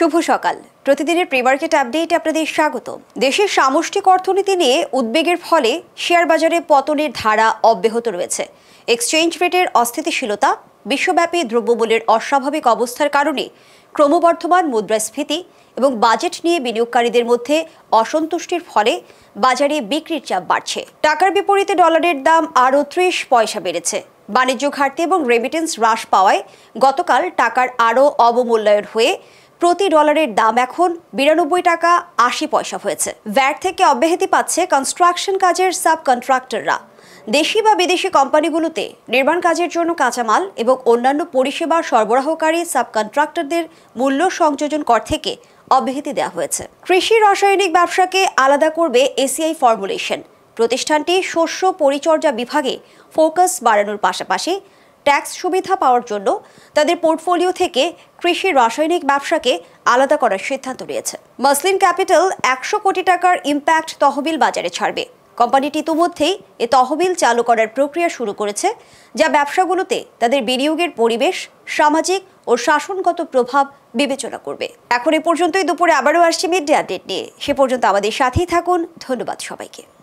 শুভ সকাল প্রতিদিনের pre market আপডেটে আপনাদের স্বাগত দেশের সামষ্টিক অর্থনীতি নিয়ে উদ্বেগের ফলে শেয়ার বাজারে পতনের ধারা অব্যাহত রয়েছে এক্সচেঞ্জ রেটের অস্থিতিশীলতা বিশ্বব্যাপী দ্রব্যমূল্যের অস্বাভাবিক অবস্থার কারণে ক্রমবর্ধমান মুদ্রাস্ফীতি এবং বাজেট নিয়ে বিনিয়োগকারীদের মধ্যে অসন্তুষ্টির ফলে বাজারে বিক্রির চাপ বাড়ছে টাকার বিপরীতে ডলারের দাম আরও ত্রিশ পয়সা বেড়েছে বাণিজ্য ঘাটতি এবং রেমিটেন্স হ্রাস পাওয়ায় গতকাল টাকার আরও অবমূল্যায়ন হয়ে প্রতি ডলারের দাম এখন বিরানব্বই টাকা আশি পয়সা হয়েছে ভ্যাট থেকে অব্যাহতি পাচ্ছে কনস্ট্রাকশন কাজের সাব কন্ট্রাক্টররা দেশি বা বিদেশি কোম্পানিগুলোতে নির্মাণ কাজের জন্য কাঁচামাল এবং অন্যান্য পরিষেবা সরবরাহকারী সাব কন্ট্রাক্টরদের মূল্য সংযোজন কর থেকে অব্যাহতি দেওয়া হয়েছে কৃষি রাসায়নিক ব্যবসাকে আলাদা করবে এসিআই ফর্মুলেশন প্রতিষ্ঠানটি শস্য পরিচর্যা বিভাগে ফোকাস বাড়ানোর পাশাপাশি ট্যাক্স সুবিধা পাওয়ার জন্য তাদের পোর্টফোলিও থেকে কৃষি রাসায়নিক ব্যবসাকে আলাদা করার সিদ্ধান্ত নিয়েছে মাসলিন ক্যাপিটাল একশো কোটি টাকার ইম্প্যাক্ট তহবিল বাজারে ছাড়বে কোম্পানিটি ইতিমধ্যেই এ তহবিল চালু করার প্রক্রিয়া শুরু করেছে যা ব্যবসাগুলোতে তাদের বিনিয়োগের পরিবেশ সামাজিক ও শাসনগত প্রভাব বিবেচনা করবে এখন এ পর্যন্তই দুপুরে আবারও আসছি মিড ডে আপডেট নিয়ে সে পর্যন্ত আমাদের সাথেই থাকুন ধন্যবাদ সবাইকে